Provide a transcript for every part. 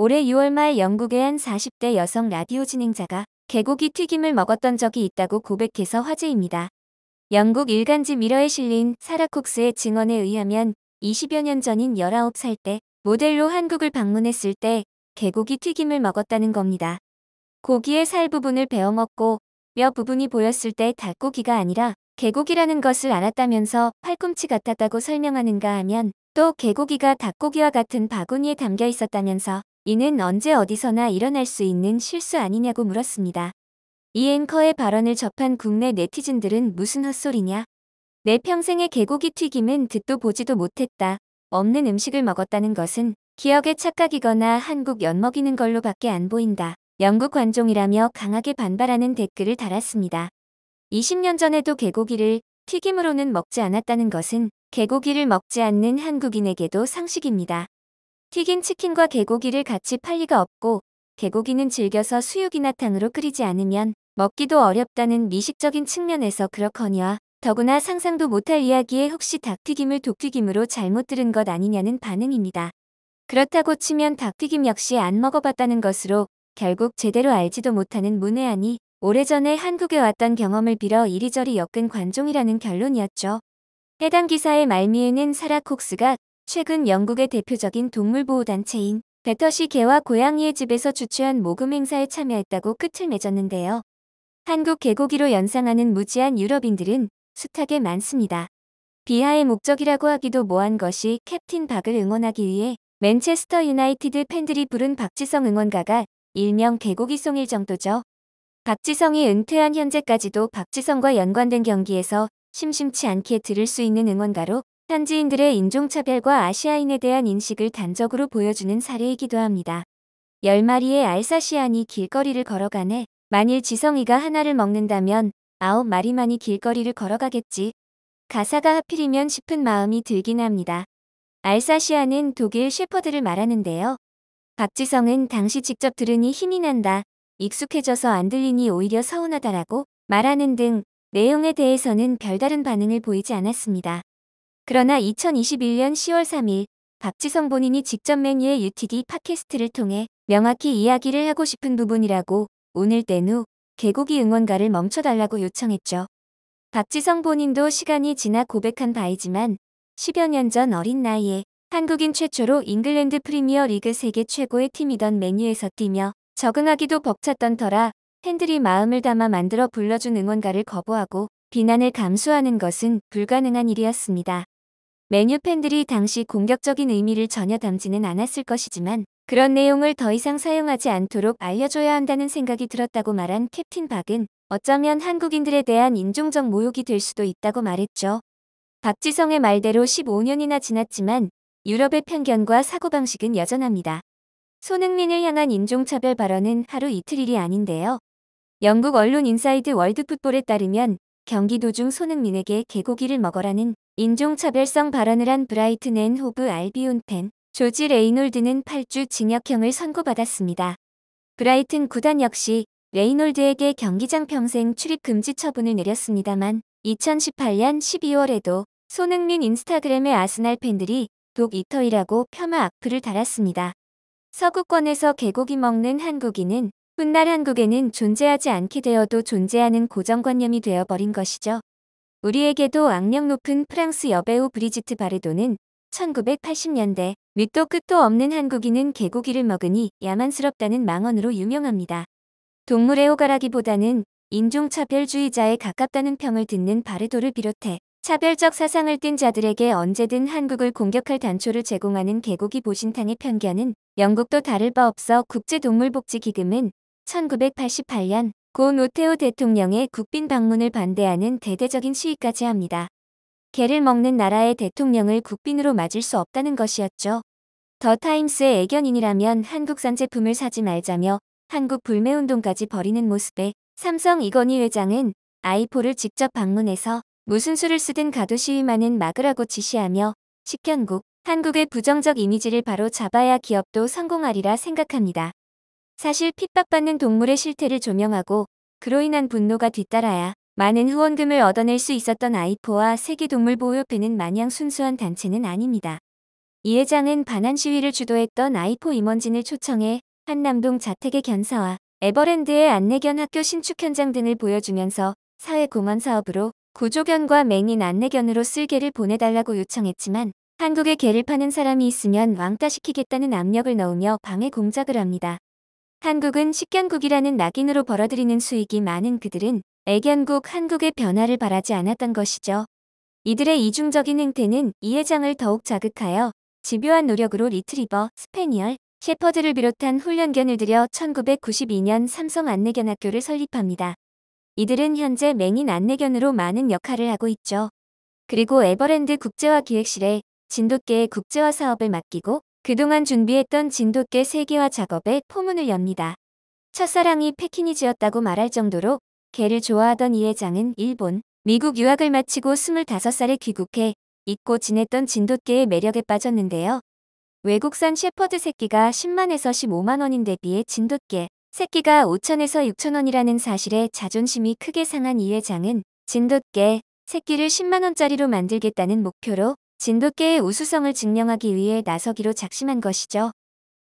올해 6월 말 영국의 한 40대 여성 라디오 진행자가 개고기 튀김을 먹었던 적이 있다고 고백해서 화제입니다. 영국 일간지 미러에 실린 사라 쿡스의 증언에 의하면 20여 년 전인 19살 때 모델로 한국을 방문했을 때 개고기 튀김을 먹었다는 겁니다. 고기의 살 부분을 베어 먹고 뼈 부분이 보였을 때 닭고기가 아니라 개고기라는 것을 알았다면서 팔꿈치 같았다고 설명하는가 하면 또 개고기가 닭고기와 같은 바구니에 담겨 있었다면서 이는 언제 어디서나 일어날 수 있는 실수 아니냐고 물었습니다. 이 앵커의 발언을 접한 국내 네티즌들은 무슨 헛소리냐? 내 평생의 개고기 튀김은 듣도 보지도 못했다. 없는 음식을 먹었다는 것은 기억의 착각이거나 한국 연먹이는 걸로 밖에 안 보인다. 영국 관종이라며 강하게 반발하는 댓글을 달았습니다. 20년 전에도 개고기를 튀김으로는 먹지 않았다는 것은 개고기를 먹지 않는 한국인에게도 상식입니다. 튀긴 치킨과 개고기를 같이 팔 리가 없고 개고기는 즐겨서 수육이나 탕으로 끓이지 않으면 먹기도 어렵다는 미식적인 측면에서 그렇거니와 더구나 상상도 못할 이야기에 혹시 닭튀김을 독튀김으로 잘못 들은 것 아니냐는 반응입니다. 그렇다고 치면 닭튀김 역시 안 먹어봤다는 것으로 결국 제대로 알지도 못하는 문외한이 오래전에 한국에 왔던 경험을 빌어 이리저리 엮은 관종이라는 결론이었죠. 해당 기사의 말미에는 사라 콕스가 최근 영국의 대표적인 동물보호단체인 배터시 개와 고양이의 집에서 주최한 모금 행사에 참여했다고 끝을 맺었는데요. 한국 개고기로 연상하는 무지한 유럽인들은 숱하게 많습니다. 비하의 목적이라고 하기도 뭐한 것이 캡틴 박을 응원하기 위해 맨체스터 유나이티드 팬들이 부른 박지성 응원가가 일명 개고기송일 정도죠. 박지성이 은퇴한 현재까지도 박지성과 연관된 경기에서 심심치 않게 들을 수 있는 응원가로 현지인들의 인종차별과 아시아인에 대한 인식을 단적으로 보여주는 사례이기도 합니다. 10마리의 알사시안이 길거리를 걸어가네. 만일 지성이가 하나를 먹는다면 9마리만이 길거리를 걸어가겠지. 가사가 하필이면 싶은 마음이 들긴 합니다. 알사시아는 독일 쉐퍼드를 말하는데요. 박지성은 당시 직접 들으니 힘이 난다. 익숙해져서 안 들리니 오히려 서운하다라고 말하는 등 내용에 대해서는 별다른 반응을 보이지 않았습니다. 그러나 2021년 10월 3일 박지성 본인이 직접 맨유의 UTD 팟캐스트를 통해 명확히 이야기를 하고 싶은 부분이라고 오늘 뗀후 개고기 응원가를 멈춰달라고 요청했죠. 박지성 본인도 시간이 지나 고백한 바이지만 10여 년 전 어린 나이에 한국인 최초로 잉글랜드 프리미어 리그 세계 최고의 팀이던 맨유에서 뛰며 적응하기도 벅찼던 터라 팬들이 마음을 담아 만들어 불러준 응원가를 거부하고 비난을 감수하는 것은 불가능한 일이었습니다. 메뉴 팬들이 당시 공격적인 의미를 전혀 담지는 않았을 것이지만 그런 내용을 더 이상 사용하지 않도록 알려줘야 한다는 생각이 들었다고 말한 캡틴 박은 어쩌면 한국인들에 대한 인종적 모욕이 될 수도 있다고 말했죠. 박지성의 말대로 15년이나 지났지만 유럽의 편견과 사고방식은 여전합니다. 손흥민을 향한 인종차별 발언은 하루 이틀 일이 아닌데요. 영국 언론 인사이드 월드풋볼에 따르면 경기 도중 손흥민에게 개고기를 먹어라는 인종차별성 발언을 한 브라이튼 앤 호브 알비온펜, 조지 레이놀드는 8주 징역형을 선고받았습니다. 브라이튼 구단 역시 레이놀드에게 경기장 평생 출입 금지 처분을 내렸습니다만 2018년 12월에도 손흥민 인스타그램에 아스날 팬들이 독 이터이라고 폄하 악플을 달았습니다. 서구권에서 개고기 먹는 한국인은 훗날 한국에는 존재하지 않게 되어도 존재하는 고정관념이 되어버린 것이죠. 우리에게도 악력 높은 프랑스 여배우 브리지트 바르도는 1980년대 윗도 끝도 없는 한국인은 개고기를 먹으니 야만스럽다는 망언으로 유명합니다. 동물의 호가라기보다는 인종차별주의자에 가깝다는 평을 듣는 바르도를 비롯해 차별적 사상을 띤 자들에게 언제든 한국을 공격할 단초를 제공하는 개고기 보신탕의 편견은 영국도 다를 바 없어 국제동물복지기금은 1988년 고 노태우 대통령의 국빈 방문을 반대하는 대대적인 시위까지 합니다. 개를 먹는 나라의 대통령을 국빈으로 맞을 수 없다는 것이었죠. 더 타임스의 애견인이라면 한국산 제품을 사지 말자며 한국 불매운동까지 벌이는 모습에 삼성 이건희 회장은 아이포를 직접 방문해서 무슨 수를 쓰든 가도 시위만은 막으라고 지시하며 식견국, 한국의 부정적 이미지를 바로 잡아야 기업도 성공하리라 생각합니다. 사실 핍박받는 동물의 실태를 조명하고 그로 인한 분노가 뒤따라야 많은 후원금을 얻어낼 수 있었던 아이포와 세계동물보호협회는 마냥 순수한 단체는 아닙니다. 이 회장은 반환 시위를 주도했던 아이포 임원진을 초청해 한남동 자택의 견사와 에버랜드의 안내견 학교 신축 현장 등을 보여주면서 사회공헌 사업으로 구조견과 맹인 안내견으로 쓸개를 보내달라고 요청했지만 한국에 개를 파는 사람이 있으면 왕따시키겠다는 압력을 넣으며 방해 공작을 합니다. 한국은 식견국이라는 낙인으로 벌어들이는 수익이 많은 그들은 애견국 한국의 변화를 바라지 않았던 것이죠. 이들의 이중적인 행태는 이해장을 더욱 자극하여 집요한 노력으로 리트리버, 스페니얼, 셰퍼드를 비롯한 훈련견을 들여 1992년 삼성 안내견학교를 설립합니다. 이들은 현재 맹인 안내견으로 많은 역할을 하고 있죠. 그리고 에버랜드 국제화 기획실에 진돗개의 국제화 사업을 맡기고 그동안 준비했던 진돗개 세개와 작업에 포문을 엽니다. 첫사랑이 패키니지였다고 말할 정도로 개를 좋아하던 이 회장은 일본, 미국 유학을 마치고 25살에 귀국해 잊고 지냈던 진돗개의 매력에 빠졌는데요. 외국산 셰퍼드 새끼가 10만에서 15만원인 대비에 진돗개 새끼가 5천에서 6천원이라는 사실에 자존심이 크게 상한 이 회장은 진돗개 새끼를 10만원짜리로 만들겠다는 목표로 진돗개의 우수성을 증명하기 위해 나서기로 작심한 것이죠.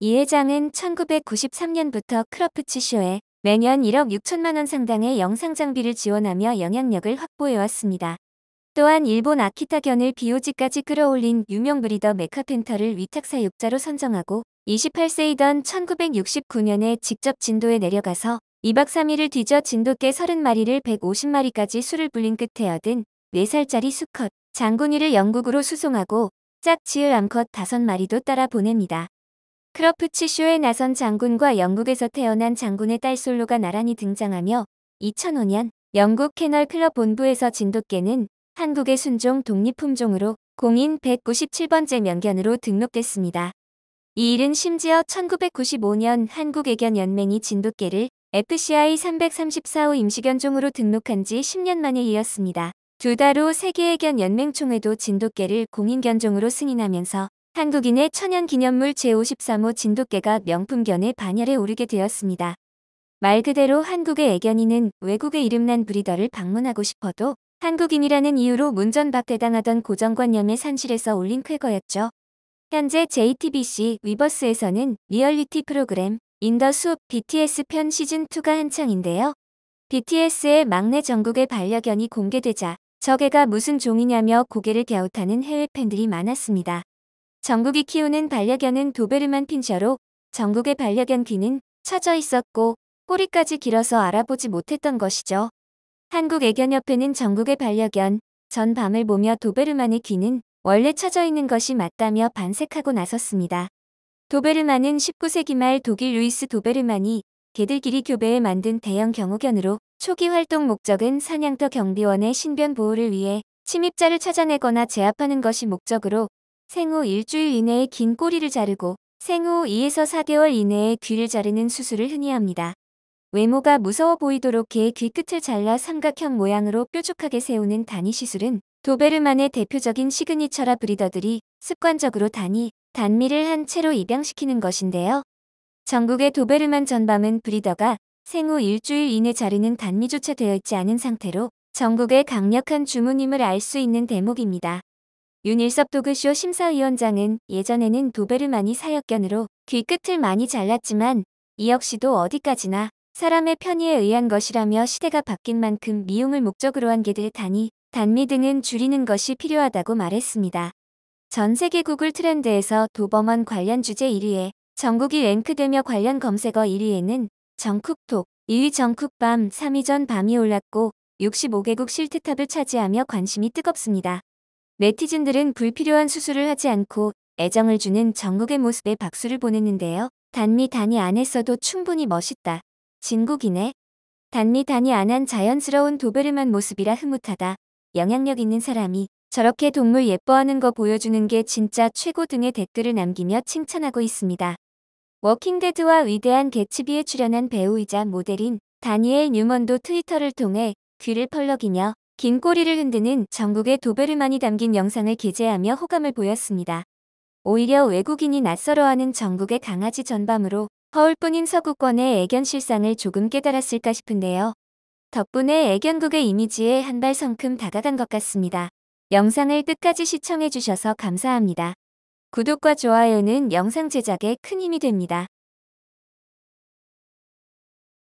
이 회장은 1993년부터 크로프츠쇼에 매년 1억 6천만 원 상당의 영상 장비를 지원하며 영향력을 확보해왔습니다. 또한 일본 아키타견을 비오지까지 끌어올린 유명 브리더 메카펜터를 위탁사육자로 선정하고 28세이던 1969년에 직접 진도에 내려가서 2박 3일을 뒤져 진돗개 30마리를 150마리까지 수를 불린 끝에 얻은 4살짜리 수컷 장군이를 영국으로 수송하고 짝지을 암컷 다섯 마리도 따라 보냅니다. 크로프치쇼에 나선 장군과 영국에서 태어난 장군의 딸 솔로가 나란히 등장하며 2005년 영국 캐널 클럽 본부에서 진돗개는 한국의 순종 독립품종으로 공인 197번째 명견으로 등록됐습니다. 이 일은 심지어 1995년 한국애견연맹이 진돗개를 FCI 334호 임시견종으로 등록한 지 10년 만에 이었습니다. 두달후세계의견 연맹총회도 진돗개를 공인견종으로 승인하면서 한국인의 천연기념물 제53호 진돗개가 명품견의 반열에 오르게 되었습니다. 말 그대로 한국의 애견인은 외국의 이름난 브리더를 방문하고 싶어도 한국인이라는 이유로 문전박대당하던 고정관념의 산실에서 올린 쾌거였죠. 현재 JTBC 위버스에서는 리얼리티 프로그램 인더숲 BTS 편 시즌2가 한창인데요. BTS의 막내 정국의 반려견이 공개되자 저게가 무슨 종이냐며 고개를 갸웃하는 해외 팬들이 많았습니다. 전국이 키우는 반려견은 도베르만 핀셔로 전국의 반려견 귀는 처져 있었고 꼬리까지 길어서 알아보지 못했던 것이죠. 한국 애견협회는 전국의 반려견 전 밤을 보며 도베르만의 귀는 원래 처져 있는 것이 맞다며 반색하고 나섰습니다. 도베르만은 19세기 말 독일 루이스 도베르만이 개들끼리 교배에 만든 대형 경호견으로 초기 활동 목적은 사냥터 경비원의 신변 보호를 위해 침입자를 찾아내거나 제압하는 것이 목적으로 생후 일주일 이내에 긴 꼬리를 자르고 생후 2에서 4개월 이내에 귀를 자르는 수술을 흔히 합니다. 외모가 무서워 보이도록 개의 귀 끝을 잘라 삼각형 모양으로 뾰족하게 세우는 단위 시술은 도베르만의 대표적인 시그니처라 브리더들이 습관적으로 단위, 단미를 한 채로 입양시키는 것인데요. 전국의 도베르만 전밤은 브리더가 생후 일주일 이내 자리는 단미조차 되어 있지 않은 상태로 전국의 강력한 주문임을 알 수 있는 대목입니다. 윤일섭 도그쇼 심사위원장은 예전에는 도배를많이 사역견으로 귀끝을 많이 잘랐지만 이 역시도 어디까지나 사람의 편의에 의한 것이라며 시대가 바뀐 만큼 미용을 목적으로 한 개들 단위, 단미 등은 줄이는 것이 필요하다고 말했습니다. 전 세계 구글 트렌드에서 도범원 관련 주제 1위에 전국이 랭크되며 관련 검색어 1위에는 정쿡톡 2위 정쿡밤 3위 전 밤이 올랐고 65개국 실트탑을 차지하며 관심이 뜨겁습니다. 네티즌들은 불필요한 수술을 하지 않고 애정을 주는 정국의 모습에 박수를 보냈는데요. 단미 단이 안 했어도 충분히 멋있다. 진국이네. 단미 단이 안한 자연스러운 도베르만 모습이라 흐뭇하다. 영향력 있는 사람이 저렇게 동물 예뻐하는 거 보여주는 게 진짜 최고 등의 댓글을 남기며 칭찬하고 있습니다. 워킹데드와 위대한 개츠비에 출연한 배우이자 모델인 다니엘 뉴먼도 트위터를 통해 귀를 펄럭이며 긴 꼬리를 흔드는 전국의 도베르만이 담긴 영상을 게재하며 호감을 보였습니다. 오히려 외국인이 낯설어하는 전국의 강아지 전밤으로 허울뿐인 서구권의 애견 실상을 조금 깨달았을까 싶은데요. 덕분에 애견국의 이미지에 한 발 성큼 다가간 것 같습니다. 영상을 끝까지 시청해주셔서 감사합니다. 구독과 좋아요는 영상 제작에 큰 힘이 됩니다.